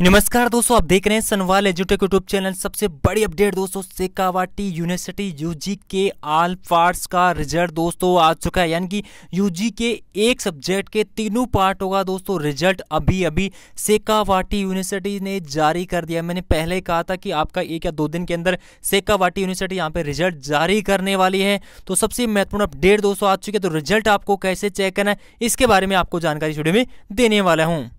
नमस्कार दोस्तों आप देख रहे हैं सनवाल एजुटेक यूट्यूब चैनल सबसे बड़ी अपडेट दोस्तों सेकावाटी यूनिवर्सिटी यूजी के आल पार्ट्स का रिजल्ट दोस्तों आ चुका है यानी कि यूजी के एक सब्जेक्ट के तीनों पार्ट होगा दोस्तों रिजल्ट अभी अभी सेकावाटी यूनिवर्सिटी ने जारी कर दिया मैंने पहले कहा था कि आपका एक या दो दिन के अंदर सेकावाटी यूनिवर्सिटी यहाँ पे रिजल्ट जारी करने वाली है तो सबसे महत्वपूर्ण अपडेट दोस्तों आ चुकी है तो रिजल्ट आपको कैसे चेक करना है इसके बारे में आपको जानकारी वीडियो में देने वाला हूँ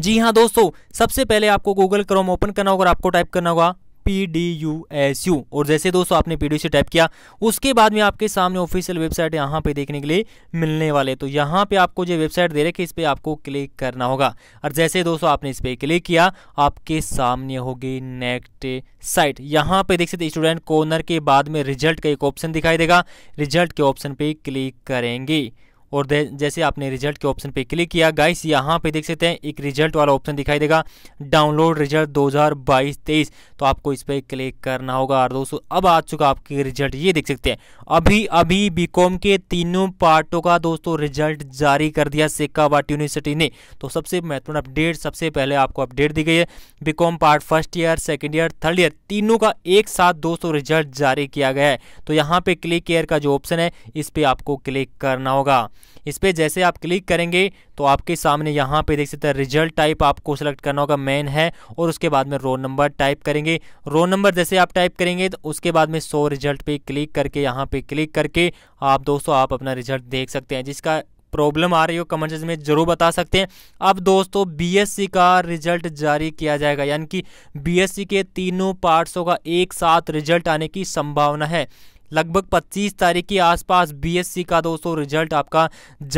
जी हाँ दोस्तों सबसे पहले आपको गूगल क्रोम ओपन करना होगा और आपको टाइप करना होगा P D U S U और जैसे दोस्तों आपने पी डी टाइप किया उसके बाद में आपके सामने ऑफिशियल वेबसाइट यहाँ पे देखने के लिए मिलने वाले तो यहाँ पे आपको जो वेबसाइट दे रखी है इस पर आपको क्लिक करना होगा और जैसे दोस्तों आपने इस पर क्लिक किया आपके सामने होगी नेक्स्ट साइट यहाँ पे देख सकते स्टूडेंट कॉर्नर के बाद में रिजल्ट का एक ऑप्शन दिखाई देगा रिजल्ट के ऑप्शन पे क्लिक करेंगे और जैसे आपने रिजल्ट के ऑप्शन पे क्लिक किया गाइस यहाँ पे देख सकते हैं एक रिजल्ट वाला ऑप्शन दिखाई देगा डाउनलोड रिजल्ट 2022-23 तो आपको इस पर क्लिक करना होगा और दोस्तों अब आ चुका आपके रिजल्ट ये देख सकते हैं अभी अभी बीकॉम के तीनों पार्टों का दोस्तों रिजल्ट जारी कर दिया सिक्काबाट यूनिवर्सिटी ने तो सबसे महत्वपूर्ण अपडेट सबसे पहले आपको अपडेट दी गई है BCom part first year second year third year तीनों का एक साथ दोस्तों रिजल्ट जारी किया गया है तो यहाँ पे क्लिक केयर का जो ऑप्शन है इस पर आपको क्लिक करना होगा इस पर जैसे आप क्लिक करेंगे तो आपके सामने यहाँ पे देख सकते हैं रिजल्ट टाइप आपको सेलेक्ट करना होगा मेन है और उसके बाद में रोल नंबर टाइप करेंगे रोल नंबर जैसे आप टाइप करेंगे तो उसके बाद में सो रिजल्ट पे क्लिक करके यहाँ पे क्लिक करके आप दोस्तों आप अपना रिजल्ट देख सकते हैं जिसका प्रॉब्लम आ रही हो कमेंट में जरूर बता सकते हैं अब दोस्तों बीएससी का रिजल्ट जारी किया जाएगा यानी कि बीएससी के तीनों पार्ट्सों का एक साथ रिजल्ट आने की संभावना है लगभग 25 तारीख के आसपास बीएससी का दोस्तों रिजल्ट आपका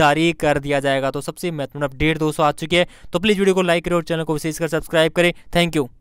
जारी कर दिया जाएगा तो सबसे महत्वपूर्ण अपडेट दोस्तों आ चुकी है तो प्लीज़ वीडियो को लाइक करें और चैनल को विशेषकर सब्सक्राइब करें थैंक यू